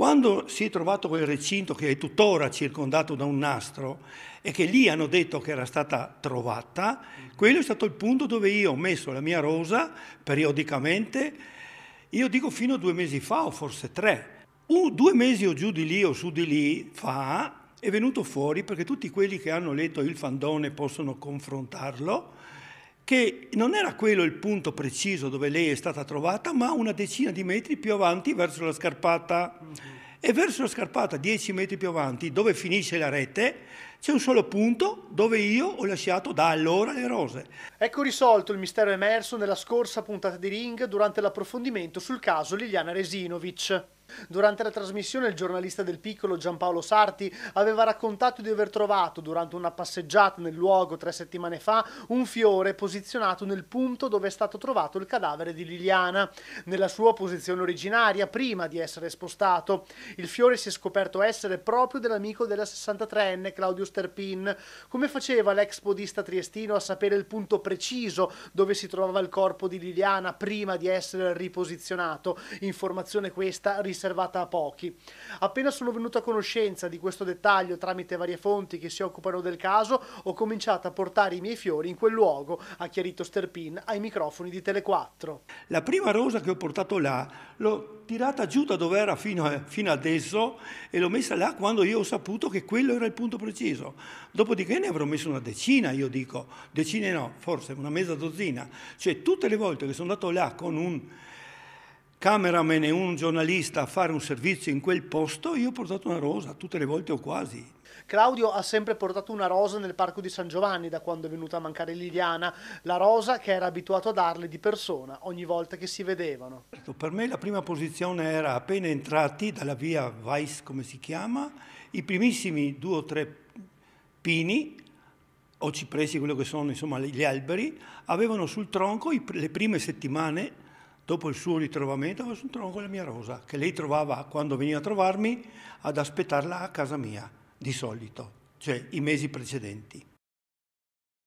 Quando si è trovato quel recinto che è tuttora circondato da un nastro e che lì hanno detto che era stata trovata, quello è stato il punto dove io ho messo la mia rosa periodicamente, io dico fino a due mesi fa o forse tre. Un, due mesi o giù di lì o su di lì fa è venuto fuori perché tutti quelli che hanno letto il fandone possono confrontarlo che non era quello il punto preciso dove lei è stata trovata, ma una decina di metri più avanti verso la scarpata. Mm-hmm. E verso la scarpata, dieci metri più avanti, dove finisce la rete, c'è un solo punto dove io ho lasciato da allora le rose. Ecco risolto il mistero emerso nella scorsa puntata di Ring durante l'approfondimento sul caso Liliana Resinovic. Durante la trasmissione il giornalista del piccolo Giampaolo Sarti aveva raccontato di aver trovato durante una passeggiata nel luogo tre settimane fa un fiore posizionato nel punto dove è stato trovato il cadavere di Liliana, nella sua posizione originaria prima di essere spostato. Il fiore si è scoperto essere proprio dell'amico della 63enne Claudio Sterpin. Come faceva l'ex podista triestino a sapere il punto preciso dove si trovava il corpo di Liliana prima di essere riposizionato? Informazione questa riservata riservata a pochi. Appena sono venuto a conoscenza di questo dettaglio tramite varie fonti che si occupano del caso, ho cominciato a portare i miei fiori in quel luogo, ha chiarito Sterpin ai microfoni di Tele4. La prima rosa che ho portato là l'ho tirata giù da dove era fino, a, fino adesso e l'ho messa là quando io ho saputo che quello era il punto preciso. Dopodiché ne avrò messo una decina, io dico, decine no, forse una mezza dozzina. Cioè tutte le volte che sono andato là con un cameraman e un giornalista a fare un servizio in quel posto, io ho portato una rosa, tutte le volte o quasi. Claudio ha sempre portato una rosa nel parco di San Giovanni da quando è venuta a mancare Liliana, la rosa che era abituato a darle di persona ogni volta che si vedevano. Certo, per me la prima posizione era appena entrati dalla via Weiss, come si chiama, i primissimi due o tre pini o cipressi, quello che sono insomma gli alberi, avevano sul tronco le prime settimane dopo il suo ritrovamento mi sono trovato con la mia rosa, che lei trovava quando veniva a trovarmi ad aspettarla a casa mia, di solito, cioè i mesi precedenti.